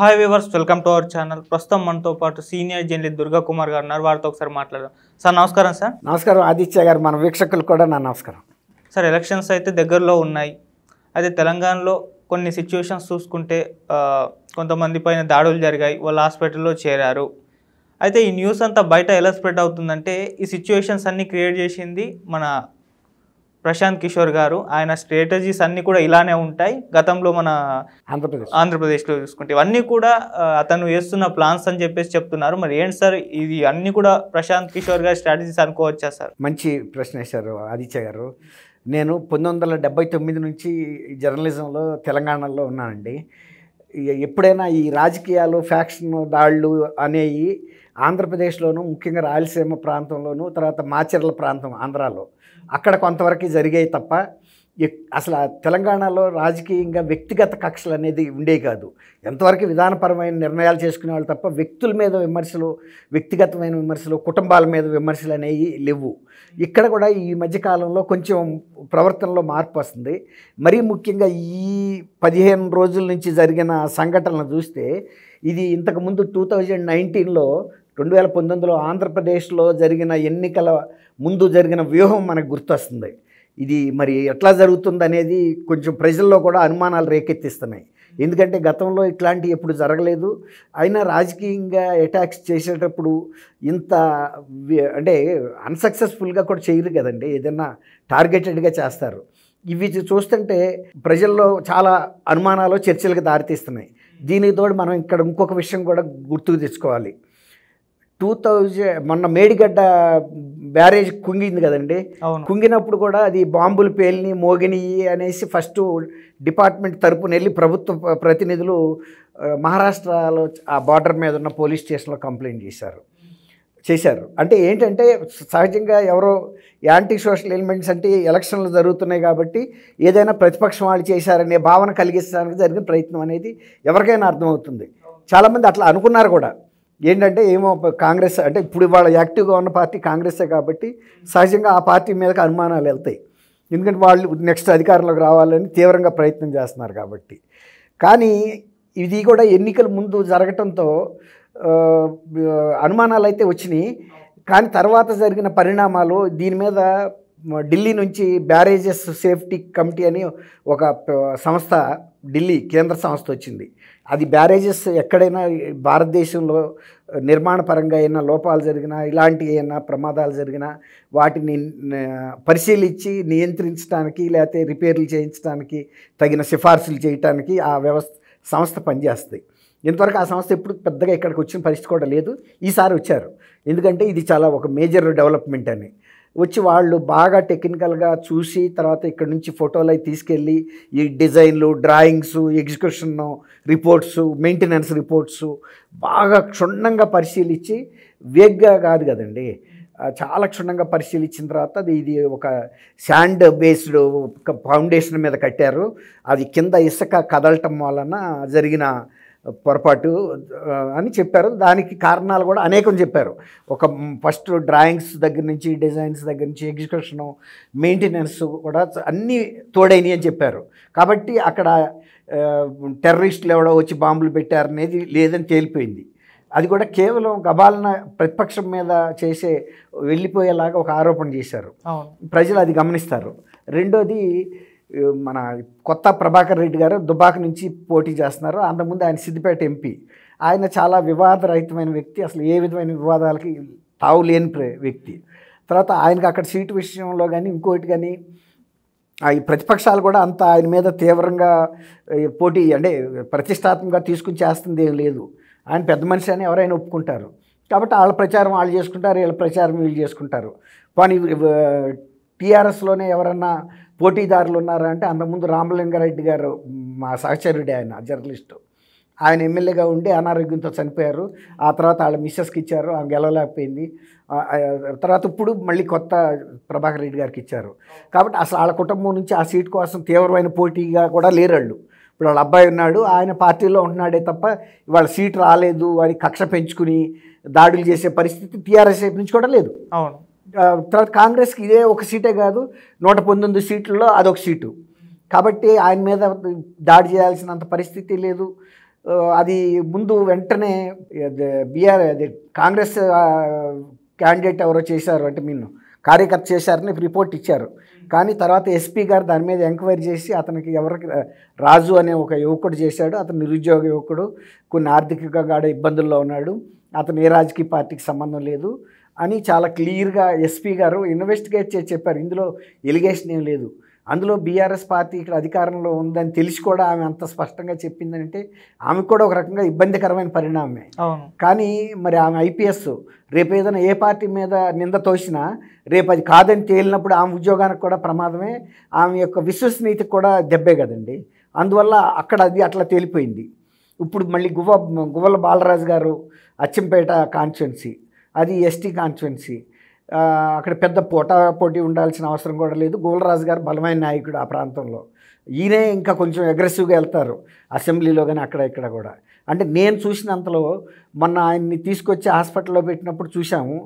hi viewers welcome to our channel ప్రస్తుతం మనతో పాటు సీనియర్ జర్నలిస్ట్ దుర్గా కుమార్ గారు ఉన్నారు వారితో ఒకసారి మాట్లాడారు సార్ నమస్కారం సార్ నమస్కారం ఆదిత్య గారు మన వీక్షకులు కూడా నా నమస్కారం సార్ ఎలక్షన్స్ అయితే దగ్గరలో ఉన్నాయి అయితే తెలంగాణలో కొన్ని సిచ్యువేషన్స్ చూసుకుంటే కొంతమంది పైన దాడులు జరిగాయి వాళ్ళు హాస్పిటల్లో చేరారు అయితే ఈ న్యూస్ అంతా బయట ఎలా స్ప్రెడ్ అవుతుందంటే ఈ సిచ్యువేషన్స్ అన్నీ క్రియేట్ చేసింది మన ప్రశాంత్ కిషోర్ గారు ఆయన స్ట్రాటజీస్ అన్నీ కూడా ఇలానే ఉంటాయి గతంలో మన ఆంధ్రప్రదేశ్ ఆంధ్రప్రదేశ్లో చూసుకుంటే ఇవన్నీ కూడా అతను వేస్తున్న ప్లాన్స్ అని చెప్పేసి చెప్తున్నారు మరి ఏంటి సార్ ఇది అన్నీ కూడా ప్రశాంత్ కిషోర్ గారి స్ట్రాటజీస్ అనుకోవచ్చా సార్ మంచి ప్రశ్న సార్ ఆదిత్య గారు నేను పంతొమ్మిది వందల తొమ్మిది నుంచి జర్నలిజంలో తెలంగాణలో ఉన్నానండి ఎప్పుడైనా ఈ రాజకీయాలు ఫ్యాక్షన్ దాళ్ళు అనేవి ఆంధ్రప్రదేశ్లోను ముఖ్యంగా రాయలసీమ ప్రాంతంలోను తర్వాత మాచర్ల ప్రాంతం ఆంధ్రాలో అక్కడ కొంతవరకు జరిగాయి తప్ప అసలు తెలంగాణలో రాజకీయంగా వ్యక్తిగత కక్షలు అనేది ఉండే కాదు ఎంతవరకు విధానపరమైన నిర్ణయాలు చేసుకునే వాళ్ళు తప్ప వ్యక్తుల మీద విమర్శలు వ్యక్తిగతమైన విమర్శలు కుటుంబాల మీద విమర్శలు అనేవి లేవు ఇక్కడ కూడా ఈ మధ్యకాలంలో కొంచెం ప్రవర్తనలో మార్పు వస్తుంది మరీ ముఖ్యంగా ఈ పదిహేను రోజుల నుంచి జరిగిన సంఘటనలు చూస్తే ఇది ఇంతకుముందు టూ థౌజండ్ నైన్టీన్లో రెండు వేల పంతొమ్మిదిలో ఆంధ్రప్రదేశ్లో జరిగిన ఎన్నికల ముందు జరిగిన వ్యూహం మనకు గుర్తొస్తుంది ఇది మరి ఎట్లా జరుగుతుంది అనేది కొంచెం ప్రజల్లో కూడా అనుమానాలు రేకెత్తిస్తున్నాయి ఎందుకంటే గతంలో ఇట్లాంటివి ఎప్పుడు జరగలేదు అయినా రాజకీయంగా అటాక్స్ చేసేటప్పుడు ఇంత అంటే అన్సక్సెస్ఫుల్గా కూడా చేయరు కదండి ఏదైనా టార్గెటెడ్గా చేస్తారు ఇవి చూస్తుంటే ప్రజల్లో చాలా అనుమానాలు చర్చలకు దారితీస్తున్నాయి దీనికి తోడు మనం ఇక్కడ ఇంకొక విషయం కూడా గుర్తుకు తెచ్చుకోవాలి టూ థౌజండ్ మొన్న మేడిగడ్డ బ్యారేజ్ కుంగింది కదండి కుంగినప్పుడు కూడా అది బాంబులు పేలిని మోగినియి అనేసి ఫస్ట్ డిపార్ట్మెంట్ తరపున వెళ్ళి ప్రభుత్వ ప్రతినిధులు మహారాష్ట్రలో ఆ బార్డర్ మీద ఉన్న పోలీస్ స్టేషన్లో కంప్లైంట్ చేశారు చేశారు అంటే ఏంటంటే సహజంగా ఎవరో యాంటీ సోషల్ ఎలిమెంట్స్ అంటే ఎలక్షన్లు జరుగుతున్నాయి కాబట్టి ఏదైనా ప్రతిపక్షం వాళ్ళు చేశారనే భావన కలిగించడానికి జరిగిన ప్రయత్నం అనేది ఎవరికైనా అర్థమవుతుంది చాలామంది అట్లా అనుకున్నారు కూడా ఏంటంటే ఏమో కాంగ్రెస్ అంటే ఇప్పుడు వాళ్ళ యాక్టివ్గా ఉన్న పార్టీ కాంగ్రెసే కాబట్టి సహజంగా ఆ పార్టీ మీదకి అనుమానాలు వెళ్తాయి ఎందుకంటే వాళ్ళు నెక్స్ట్ అధికారంలోకి రావాలని తీవ్రంగా ప్రయత్నం చేస్తున్నారు కాబట్టి కానీ ఇది కూడా ఎన్నికల ముందు జరగటంతో అనుమానాలు అయితే వచ్చినాయి కానీ తర్వాత జరిగిన పరిణామాలు దీని మీద ఢిల్లీ నుంచి బ్యారేజెస్ సేఫ్టీ కమిటీ అని ఒక సంస్థ ఢిల్లీ కేంద్ర సంస్థ వచ్చింది అది బ్యారేజెస్ ఎక్కడైనా భారతదేశంలో నిర్మాణ పరంగా ఏమైనా లోపాలు జరిగినా ఇలాంటి ఏమైనా ప్రమాదాలు జరిగినా వాటిని పరిశీలించి నియంత్రించడానికి లేకపోతే రిపేర్లు చేయించడానికి తగిన సిఫార్సులు చేయడానికి ఆ వ్యవస్థ సంస్థ పనిచేస్తాయి ఇంతవరకు ఆ సంస్థ ఎప్పుడు పెద్దగా ఇక్కడికి వచ్చిన పరిస్థితి కూడా లేదు ఈసారి వచ్చారు ఎందుకంటే ఇది చాలా ఒక మేజర్ డెవలప్మెంట్ అని వచ్చి వాళ్ళు బాగా టెక్నికల్గా చూసి తర్వాత ఇక్కడ నుంచి ఫోటోలు అవి తీసుకెళ్ళి ఈ డిజైన్లు drawings execution reports maintenance reports బాగా క్షుణ్ణంగా పరిశీలించి వేగ్గా కాదు కదండి చాలా క్షుణ్ణంగా పరిశీలించిన తర్వాత అది ఇది ఒక శాండ్ బేస్డ్ ఫౌండేషన్ మీద కట్టారు అది కింద ఇసుక కదలటం వలన జరిగిన పొరపాటు అని చెప్పారు దానికి కారణాలు కూడా అనేకం చెప్పారు ఒక ఫస్ట్ డ్రాయింగ్స్ దగ్గర నుంచి డిజైన్స్ దగ్గర నుంచి ఎగ్జిక్యూషను మెయింటెనెన్స్ కూడా అన్నీ తోడైనవి అని చెప్పారు కాబట్టి అక్కడ టెర్రరిస్టులు ఎవడో వచ్చి బాంబులు పెట్టారనేది లేదని తేలిపోయింది అది కూడా కేవలం గబాలన ప్రతిపక్షం మీద చేసే వెళ్ళిపోయేలాగా ఒక ఆరోపణ చేశారు ప్రజలు అది గమనిస్తారు రెండోది మన కొత్త ప్రభాకర్ రెడ్డి గారు దుబాక్ నుంచి పోటీ చేస్తున్నారు అంతకుముందు ఆయన సిద్దిపేట ఎంపీ ఆయన చాలా వివాదరహితమైన వ్యక్తి అసలు ఏ విధమైన వివాదాలకి తావు లేని వ్యక్తి తర్వాత ఆయనకు అక్కడ సీటు విషయంలో కానీ ఇంకోటి కానీ ఈ ప్రతిపక్షాలు కూడా అంత ఆయన మీద తీవ్రంగా పోటీ అంటే ప్రతిష్టాత్మకంగా తీసుకుని చేస్తుంది ఏం లేదు ఆయన పెద్ద మనిషి అని ఎవరైనా ఒప్పుకుంటారు కాబట్టి వాళ్ళ ప్రచారం వాళ్ళు చేసుకుంటారు వీళ్ళ ప్రచారం వీళ్ళు చేసుకుంటారు కానీ టీఆర్ఎస్లోనే ఎవరన్నా పోటీదారులు ఉన్నారా అంటే అంతకుముందు రామలింగారెడ్డి గారు మా సహచరుడే ఆయన జర్నలిస్టు ఆయన ఎమ్మెల్యేగా ఉండి అనారోగ్యంతో చనిపోయారు ఆ తర్వాత వాళ్ళ మిస్సెస్కి ఇచ్చారు ఆమె గెలవలేకపోయింది తర్వాత ఇప్పుడు మళ్ళీ కొత్త ప్రభాకర్ రెడ్డి గారికి ఇచ్చారు కాబట్టి అసలు వాళ్ళ కుటుంబం నుంచి ఆ సీట్ కోసం తీవ్రమైన పోటీగా కూడా వాళ్ళు ఇప్పుడు వాళ్ళ అబ్బాయి ఉన్నాడు ఆయన పార్టీలో ఉంటున్నాడే తప్ప వాళ్ళ సీట్ రాలేదు వాడి కక్ష పెంచుకుని దాడులు చేసే పరిస్థితి టీఆర్ఎస్ నుంచి కూడా లేదు అవును తర్వాత కాంగ్రెస్కి ఇదే ఒక సీటే కాదు నూట పంతొమ్మిది సీట్లలో అదొక సీటు కాబట్టి ఆయన మీద దాడి చేయాల్సినంత పరిస్థితి లేదు అది ముందు వెంటనే బీఆర్ అది కాంగ్రెస్ క్యాండిడేట్ ఎవరో చేశారు అంటే మిన్ను కార్యకర్త చేశారని రిపోర్ట్ ఇచ్చారు కానీ తర్వాత ఎస్పీ గారు దాని మీద ఎంక్వైరీ చేసి అతనికి ఎవరికి రాజు అనే ఒక యువకుడు చేశాడు అతను నిరుద్యోగ యువకుడు కొన్ని ఆర్థికంగా ఇబ్బందుల్లో ఉన్నాడు అతను ఏ రాజకీయ పార్టీకి సంబంధం లేదు అని చాలా క్లియర్గా ఎస్పీ గారు ఇన్వెస్టిగేట్ చేసి చెప్పారు ఇందులో ఎలిగేషన్ ఏం లేదు అందులో బీఆర్ఎస్ పార్టీ ఇక్కడ అధికారంలో ఉందని తెలిసి కూడా ఆమె అంత స్పష్టంగా చెప్పిందంటే ఆమె కూడా ఒక రకంగా ఇబ్బందికరమైన పరిణామమే కానీ మరి ఆమె ఐపీఎస్ రేపు ఏదైనా ఏ పార్టీ మీద నింద తోసినా రేపు అది కాదని తేలినప్పుడు ఆమె ఉద్యోగానికి కూడా ప్రమాదమే ఆమె యొక్క విశ్వసనీయతకి కూడా దెబ్బే కదండి అందువల్ల అక్కడ అది అట్లా తేలిపోయింది ఇప్పుడు మళ్ళీ గువ్వ గువ్వల బాలరాజు గారు అచ్చంపేట కాన్స్టిట్యున్సీ అది ఎస్టీ కాన్స్టిట్యున్సీ అక్కడ పెద్ద పోటా పోటీ ఉండాల్సిన అవసరం కూడా లేదు గోలరాజు గారు బలమైన నాయకుడు ఆ ప్రాంతంలో ఈయనే ఇంకా కొంచెం అగ్రెసివ్గా వెళ్తారు అసెంబ్లీలో కానీ అక్కడ ఇక్కడ కూడా అంటే నేను చూసినంతలో మొన్న ఆయన్ని తీసుకొచ్చి హాస్పిటల్లో పెట్టినప్పుడు చూసాము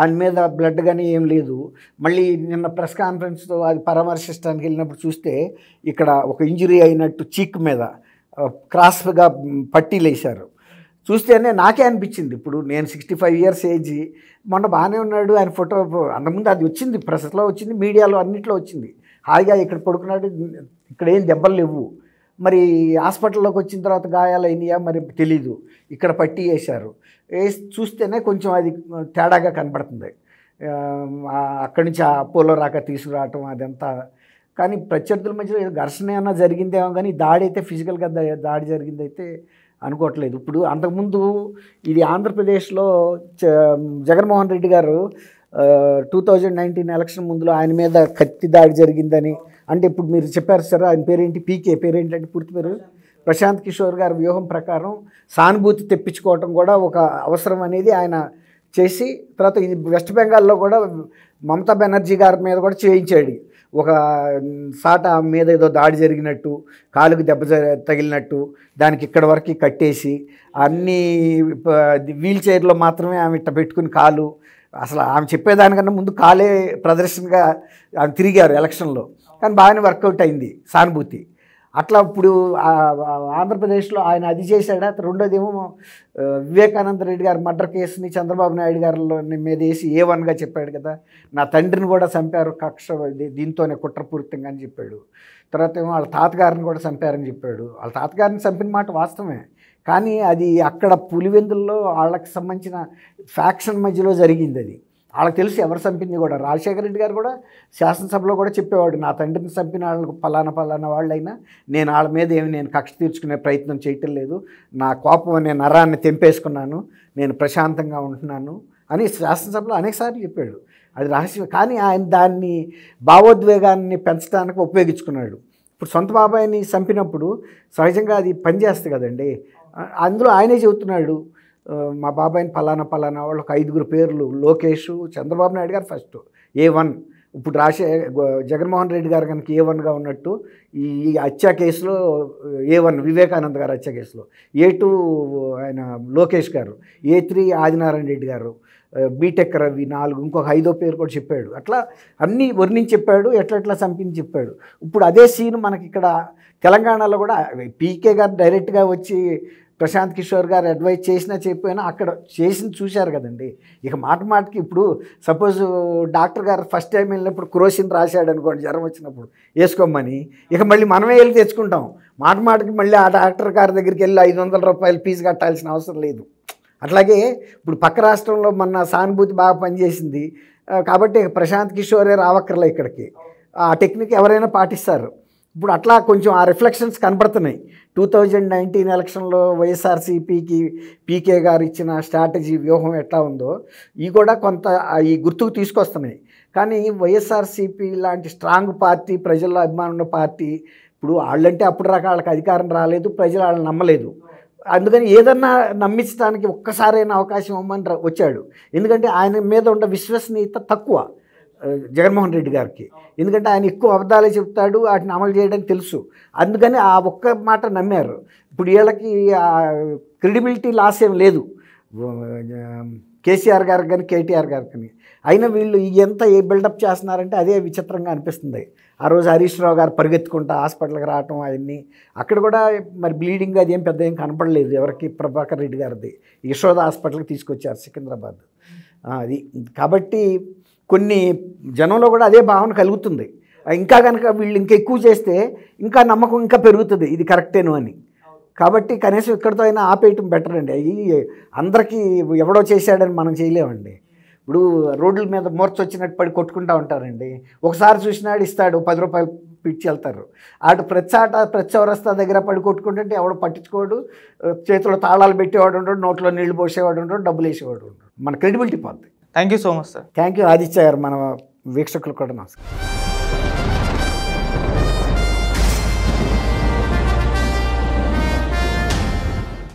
ఆయన మీద బ్లడ్ కానీ ఏం లేదు మళ్ళీ నిన్న ప్రెస్ కాన్ఫరెన్స్తో అది పరామర్శించడానికి వెళ్ళినప్పుడు చూస్తే ఇక్కడ ఒక ఇంజురీ అయినట్టు చీక్ మీద క్రాస్గా పట్టీలు వేశారు చూస్తేనే నాకే అనిపించింది ఇప్పుడు నేను సిక్స్టీ ఫైవ్ ఇయర్స్ ఏజ్ మొన్న బాగానే ఉన్నాడు ఆయన ఫోటో అంతకుముందు అది వచ్చింది ప్రెస్లో వచ్చింది మీడియాలో అన్నింటిలో వచ్చింది హాయిగా ఇక్కడ పడుకున్నాడు ఇక్కడ ఏం దెబ్బలు లేవు మరి హాస్పిటల్లోకి వచ్చిన తర్వాత గాయాలు అయినాయా మరి తెలీదు ఇక్కడ పట్టి వేశారు వేసి చూస్తేనే కొంచెం అది తేడాగా కనబడుతుంది అక్కడి నుంచి ఆ అపోలో రాక తీసుకురావటం అదంతా కానీ ప్రత్యర్థుల మధ్యలో ఘర్షణ ఏమైనా జరిగిందేమో కానీ దాడి అయితే ఫిజికల్గా దాడి జరిగిందైతే అనుకోవట్లేదు ఇప్పుడు అంతకుముందు ఇది ఆంధ్రప్రదేశ్లో జగన్మోహన్ రెడ్డి గారు టూ థౌజండ్ నైన్టీన్ ఎలక్షన్ ముందులో ఆయన మీద కత్తి దాడి జరిగిందని అంటే ఇప్పుడు మీరు చెప్పారు సార్ ఆయన పేరేంటి పీకే పేరేంటి అంటే పూర్తి పేరు ప్రశాంత్ కిషోర్ గారి వ్యూహం ప్రకారం సానుభూతి తెప్పించుకోవటం కూడా ఒక అవసరం అనేది ఆయన చేసి తర్వాత వెస్ట్ బెంగాల్లో కూడా మమతా బెనర్జీ గారి మీద కూడా చేయించాడు ఒక సాట మీద ఏదో దాడి జరిగినట్టు కాలుకు దెబ్బ తగిలినట్టు దానికి ఇక్కడ వరకు కట్టేసి అన్నీ వీల్ చైర్లో మాత్రమే ఆమె ఇట్ట పెట్టుకుని కాలు అసలు ఆమె చెప్పేదానికన్నా ముందు కాలే ప్రదర్శనగా ఆమె తిరిగారు ఎలక్షన్లో కానీ బాగానే వర్కౌట్ అయింది సానుభూతి అట్లా ఇప్పుడు ఆంధ్రప్రదేశ్లో ఆయన అది చేశాడు రెండోది రెండోదేమో వివేకానంద రెడ్డి గారు మర్డర్ కేసుని చంద్రబాబు నాయుడు గారిలో మీద వేసి ఏ వన్గా చెప్పాడు కదా నా తండ్రిని కూడా చంపారు కక్ష దీంతోనే కుట్రపూరితంగా అని చెప్పాడు తర్వాత ఏమో వాళ్ళ తాతగారిని కూడా చంపారని చెప్పాడు వాళ్ళ తాతగారిని చంపిన మాట వాస్తవమే కానీ అది అక్కడ పులివెందుల్లో వాళ్ళకి సంబంధించిన ఫ్యాక్షన్ మధ్యలో జరిగింది అది వాళ్ళకి తెలుసు ఎవరు చంపింది కూడా రాజశేఖర రెడ్డి గారు కూడా శాసనసభలో కూడా చెప్పేవాడు నా తండ్రిని చంపిన వాళ్ళకు పలానా పలానా వాళ్ళైనా నేను వాళ్ళ మీద ఏమి నేను కక్ష తీర్చుకునే ప్రయత్నం చేయటం లేదు నా కోపం అనే నరాన్ని తెంపేసుకున్నాను నేను ప్రశాంతంగా ఉంటున్నాను అని శాసనసభలో అనేకసార్లు చెప్పాడు అది రహస్యం కానీ ఆయన దాన్ని భావోద్వేగాన్ని పెంచడానికి ఉపయోగించుకున్నాడు ఇప్పుడు సొంత బాబాయిని చంపినప్పుడు సహజంగా అది పనిచేస్తుంది కదండి అందులో ఆయనే చెబుతున్నాడు మా బాబాయిని పలానా పలానా వాళ్ళు ఒక ఐదుగురు పేర్లు లోకేష్ చంద్రబాబు నాయుడు గారు ఫస్ట్ ఏ వన్ ఇప్పుడు రాసే జగన్మోహన్ రెడ్డి గారు కనుక ఏ వన్గా ఉన్నట్టు ఈ హత్య కేసులో ఏ వన్ వివేకానంద్ గారు హత్య కేసులో ఏ టూ ఆయన లోకేష్ గారు ఏ త్రీ ఆదినారాయణ రెడ్డి గారు బీటెక్ రవి నాలుగు ఇంకొక ఐదో పేరు కూడా చెప్పాడు అట్లా అన్నీ వర్ణించి చెప్పాడు ఎట్లెట్లా చంపించి చెప్పాడు ఇప్పుడు అదే సీన్ మనకి ఇక్కడ తెలంగాణలో కూడా పీకే గారు డైరెక్ట్గా వచ్చి ప్రశాంత్ కిషోర్ గారు అడ్వైజ్ చేసినా చెప్పినా అక్కడ చేసిన చూశారు కదండి ఇక మాట మాటకి ఇప్పుడు సపోజ్ డాక్టర్ గారు ఫస్ట్ టైం వెళ్ళినప్పుడు క్రోసిన్ రాశాడు అనుకోండి జ్వరం వచ్చినప్పుడు వేసుకోమని ఇక మళ్ళీ మనమే వెళ్ళి తెచ్చుకుంటాం మాట మాటకి మళ్ళీ ఆ డాక్టర్ గారి దగ్గరికి వెళ్ళి ఐదు వందల రూపాయలు ఫీజు కట్టాల్సిన అవసరం లేదు అట్లాగే ఇప్పుడు పక్క రాష్ట్రంలో మన సానుభూతి బాగా పనిచేసింది కాబట్టి ప్రశాంత్ కిషోరే రావక్కర్లే ఇక్కడికి ఆ టెక్నిక్ ఎవరైనా పాటిస్తారు ఇప్పుడు అట్లా కొంచెం ఆ రిఫ్లెక్షన్స్ కనబడుతున్నాయి టూ థౌజండ్ నైన్టీన్ ఎలక్షన్లో వైఎస్ఆర్సీపీకి పీకే గారు ఇచ్చిన స్ట్రాటజీ వ్యూహం ఎట్లా ఉందో ఇవి కూడా కొంత ఈ గుర్తుకు తీసుకొస్తున్నాయి కానీ వైఎస్ఆర్సీపీ లాంటి స్ట్రాంగ్ పార్టీ ప్రజల్లో అభిమానున్న పార్టీ ఇప్పుడు వాళ్ళంటే అప్పుడు రకాలకు అధికారం రాలేదు ప్రజలు వాళ్ళని నమ్మలేదు అందుకని ఏదన్నా నమ్మించడానికి ఒక్కసారైనా అవకాశం ఇవ్వమని వచ్చాడు ఎందుకంటే ఆయన మీద ఉన్న విశ్వసనీయత తక్కువ జగన్మోహన్ రెడ్డి గారికి ఎందుకంటే ఆయన ఎక్కువ అబద్ధాలే చెప్తాడు వాటిని అమలు చేయడానికి తెలుసు అందుకని ఆ ఒక్క మాట నమ్మారు ఇప్పుడు వీళ్ళకి క్రెడిబిలిటీ లాస్ ఏం లేదు కేసీఆర్ గారికి కానీ కేటీఆర్ గారికి కానీ అయినా వీళ్ళు ఎంత ఏ బిల్డప్ చేస్తున్నారంటే అదే విచిత్రంగా అనిపిస్తుంది ఆ రోజు హరీష్ రావు గారు పరిగెత్తుకుంటా హాస్పిటల్కి రావటం అవన్నీ అక్కడ కూడా మరి బ్లీడింగ్ అది ఏం పెద్ద ఏం కనపడలేదు ఎవరికి ప్రభాకర్ రెడ్డి గారిది యశోద హాస్పిటల్కి తీసుకొచ్చారు సికింద్రాబాద్ అది కాబట్టి కొన్ని జనంలో కూడా అదే భావన కలుగుతుంది ఇంకా కనుక వీళ్ళు ఇంకా ఎక్కువ చేస్తే ఇంకా నమ్మకం ఇంకా పెరుగుతుంది ఇది కరెక్టేను అని కాబట్టి కనీసం ఇక్కడితో అయినా ఆపేయటం బెటర్ అండి అవి అందరికీ ఎవడో చేశాడని మనం చేయలేమండి ఇప్పుడు రోడ్ల మీద వచ్చినట్టు పడి కొట్టుకుంటూ ఉంటారండి ఒకసారి చూసినాడు ఇస్తాడు పది రూపాయలు పిచ్చి వెళ్తారు ఆట ప్రత్యాట ప్రచౌరస్తా దగ్గర పడి కొట్టుకుంటుంటే ఎవడు పట్టించుకోడు చేతిలో తాళాలు పెట్టేవాడు ఉంటాడు నోట్లో నీళ్లు పోసేవాడు ఉంటాడు డబ్బులు వేసేవాడు ఉంటాడు మన క్రెడిబిలిటీ పోతుంది thank you so much sir thank you Aditya గారు మన వీక్షకులు కూడా నమస్కారం